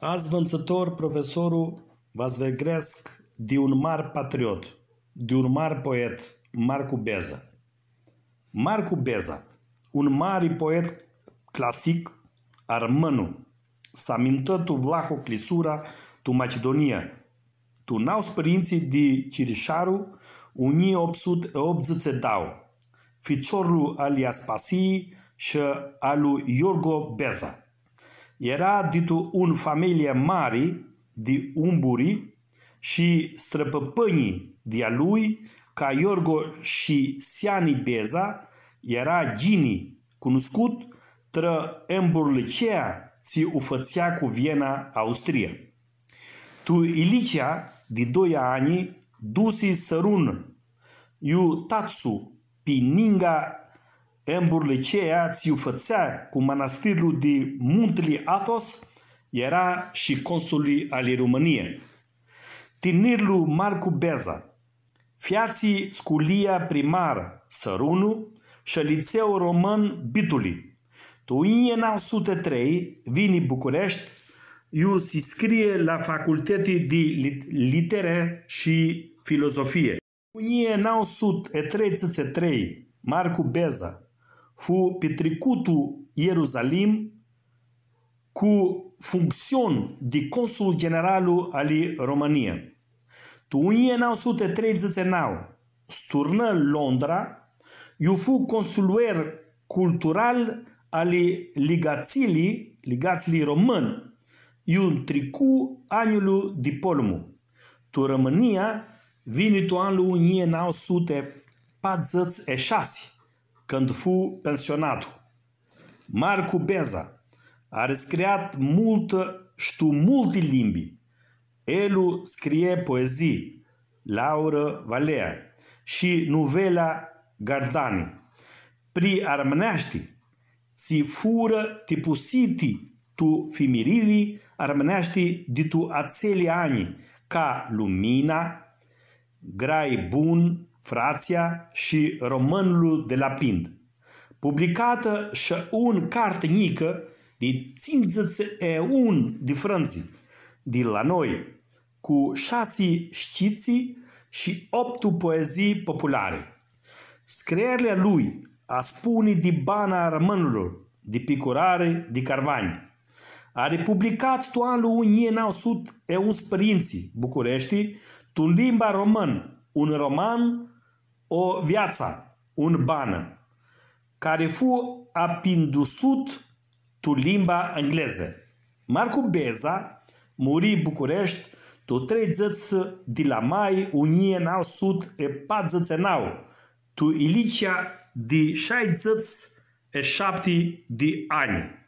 Azi vânțător, profesorul vă zvegresc de un mare patriot, de un mare poet, Marcu Beza. Marcu Beza, un mare poet clasic armănu, s-a mintat tu Vlaho Clisura, tu Macedonia, tu n-au spărinții de Cirișaru, 880 dau, ficiorul alias Pasii și alu Iorgo Beza. Era ditu un familie mari de umburi și străpăpânii de-a lui, ca Iorgo și Siani Beza, era Gini, cunoscut tră emburlicea ți ufățea cu Viena, Austria. Tu Ilicea, de doi ani, dusi sărun, iu tatsu, pininga Îmburlicea ți fățea cu manastirul de Muntli Athos, era și consul al României. Tinerul Marcu Beza, fiații sculia primar Sărunu și liceu român Bituli. Tu în 1903 vine București, eu se scrie la facultate de litere și filozofie. În 1933, Marcu Beza, fu petrecutul Ierusalim cu funcțion de consul general al României. Tu 1939 sturnă Londra, eu fu consulier cultural al legațiilor, legațiilor român. Eu trecu anul polmu. Tu România vine tu anul 1946 când fu pensionat, Marco Beza a rescriat multă, știu multe limbi. Elu scrie poezii, Laura Valea și novela Gardani. Pri armenești, ți fură tipusiti tu fimirili armenești de tu aceli ani, ca lumina, grai bun, Frația și românul de la Pind, publicată și un carte mică de un de frânzi, de la noi, cu șase știții și opt poezii populare. Scrierile lui a spune de bana rămânilor, de picurare, de carvani. A republicat toanul 1911 București, tu limba român, un roman o viața, un bană, care fu apindusut tu limba engleză. Marco Beza muri București tu 30 de la mai 1949, tu Ilicia de 67 de ani.